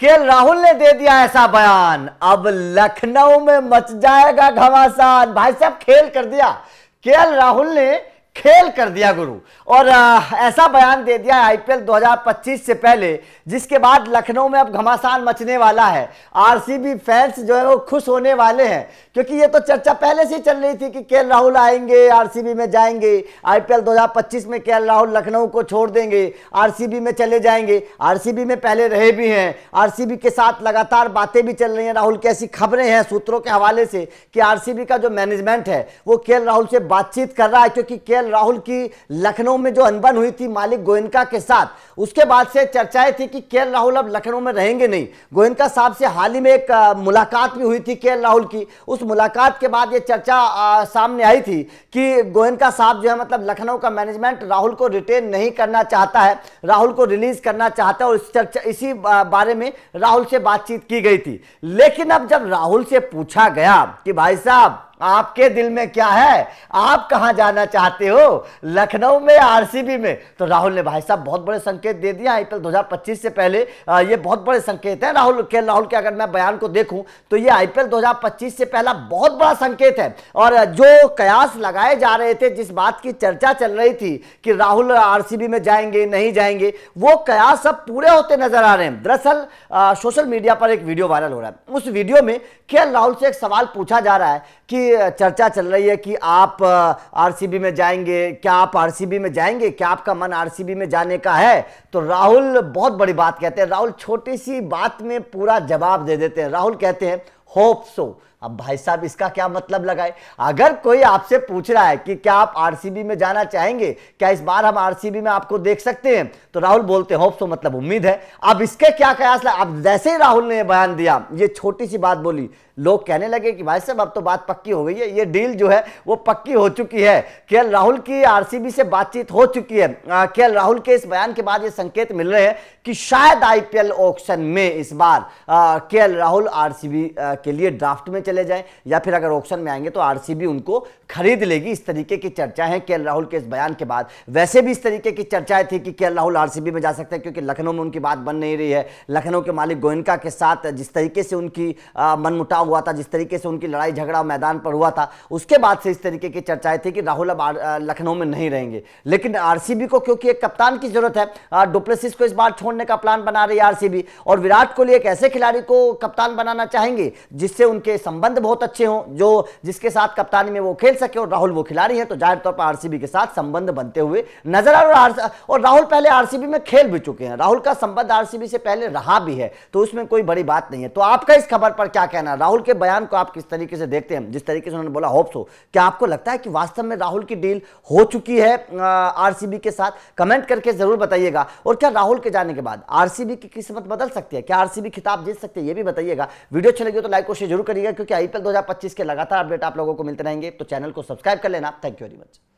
के राहुल ने दे दिया ऐसा बयान अब लखनऊ में मच जाएगा घमासान भाई साहब खेल कर दिया के राहुल ने खेल कर दिया गुरु और आ, ऐसा बयान दे दिया आईपीएल 2025 से पहले जिसके बाद लखनऊ में अब घमासान मचने वाला है आरसीबी फैंस जो है वो खुश होने वाले हैं क्योंकि ये तो चर्चा पहले से चल रही थी कि के राहुल आएंगे आरसीबी में जाएंगे आईपीएल 2025 में के राहुल लखनऊ को छोड़ देंगे आरसीबी में चले जाएंगे आर में पहले रहे भी हैं आर के साथ लगातार बातें भी चल रही हैं राहुल की ऐसी खबरें हैं सूत्रों के हवाले से कि आर का जो मैनेजमेंट है वो के राहुल से बातचीत कर रहा है क्योंकि के केएल राहुल की लखनऊ में जो अनबन हुई थी मालिक गोयनका के साथ उसके बाद से चर्चाएं थी कि केएल राहुल अब लखनऊ में रहेंगे नहीं गोयनका साहब से हाल ही में एक मुलाकात भी हुई थी केएल राहुल की उस मुलाकात के बाद ये चर्चा आ, सामने आई थी कि गोयनका साहब जो है मतलब लखनऊ का मैनेजमेंट राहुल को रिटेन नहीं करना चाहता है राहुल को रिलीज करना चाहता है और इस चर्चा इसी बारे में राहुल से बातचीत की गई थी लेकिन अब जब राहुल से पूछा गया कि भाई साहब आपके दिल में क्या है आप कहाँ जाना चाहते हो लखनऊ में आरसीबी में तो राहुल ने भाई साहब बहुत बड़े संकेत दे दिया आईपीएल 2025 से पहले ये बहुत बड़े संकेत हैं राहुल के राहुल के अगर मैं बयान को देखूं तो ये आईपीएल 2025 से पहला बहुत बड़ा संकेत है और जो कयास लगाए जा रहे थे जिस बात की चर्चा चल रही थी कि राहुल आरसीबी में जाएंगे नहीं जाएंगे वो कयास सब पूरे होते नजर आ रहे हैं दरअसल सोशल मीडिया पर एक वीडियो वायरल हो रहा है उस वीडियो में के राहुल से एक सवाल पूछा जा रहा है कि चर्चा चल रही है कि आप आरसीबी में जाएंगे क्या आप आरसीबी में जाएंगे क्या आपका मन आरसीबी में जाने का है तो राहुल बहुत बड़ी बात कहते हैं राहुल छोटी सी बात में पूरा जवाब दे देते हैं राहुल कहते हैं होप सो so. अब भाई साहब इसका क्या मतलब लगाए अगर कोई आपसे पूछ रहा है कि क्या आप आरसीबी में जाना चाहेंगे क्या इस बार हम आरसीबी में आपको देख सकते हैं तो राहुल बोलते होप मतलब उम्मीद है अब इसके क्या कयास अब जैसे ही राहुल ने बयान दिया ये छोटी सी बात बोली लोग कहने लगे कि भाई साहब अब तो बात पक्की हो गई है ये डील जो है वो पक्की हो चुकी है के राहुल की आरसीबी से बातचीत हो चुकी है के राहुल के इस बयान के बाद ये संकेत मिल रहे हैं कि शायद आईपीएल ऑक्शन में इस बार के राहुल आरसीबी के लिए ड्राफ्ट में चले चले जाएं या फिर अगर ऑप्शन में आएंगे तो आरसीबी उनको खरीद लेगी इस तरीके की चर्चा है के राहुल के इस बयान के बाद वैसे भी इस तरीके की चर्चाएं थी कि के राहुल आरसीबी में जा सकते हैं क्योंकि लखनऊ में उनकी बात बन नहीं रही है लखनऊ के मालिक गोयनका के साथ जिस तरीके से उनकी मनमुटाव हुआ था जिस तरीके से उनकी लड़ाई झगड़ा मैदान पर हुआ था उसके बाद से इस तरीके की चर्चाएं थी कि राहुल अब लखनऊ में नहीं रहेंगे लेकिन आर को क्योंकि एक कप्तान की जरूरत है डुप्लेसिस को इस बार छोड़ने का प्लान बना रही है आरसीबी और विराट कोहली एक ऐसे खिलाड़ी को कप्तान बनाना चाहेंगे जिससे उनके संबंध संबंध बहुत अच्छे हों जो जिसके साथ कप्तानी में वो खेल सके और राहुल वो खिलाड़ी हैं तो जाहिर तौर पर आरसीबी के साथ संबंध बनते हुए नजर आ रहा और, और राहुल पहले आरसीबी में खेल भी चुके हैं राहुल का संबंध आरसीबी से पहले रहा भी है तो उसमें कोई बड़ी बात नहीं है तो आपका इस खबर पर क्या कहना है राहुल के बयान को आप किस तरीके से देखते हैं जिस तरीके से उन्होंने बोला होप्स हो क्या आपको लगता है कि वास्तव में राहुल की डील हो चुकी है आर के साथ कमेंट करके जरूर बताइएगा और क्या राहुल के जाने के बाद आरसीबी की किस्मत बदल सकती है क्या आरसीबी खिताब जीत सकती है ये भी बताइएगा वीडियो अच्छी लगी तो लाइक और शेयर जरूर करिएगा क्योंकि के आईपीएल 2025 के लगातार अपडेट आप लोगों को मिलते रहेंगे तो चैनल को सब्सक्राइब कर लेना थैंक यू वेरी मच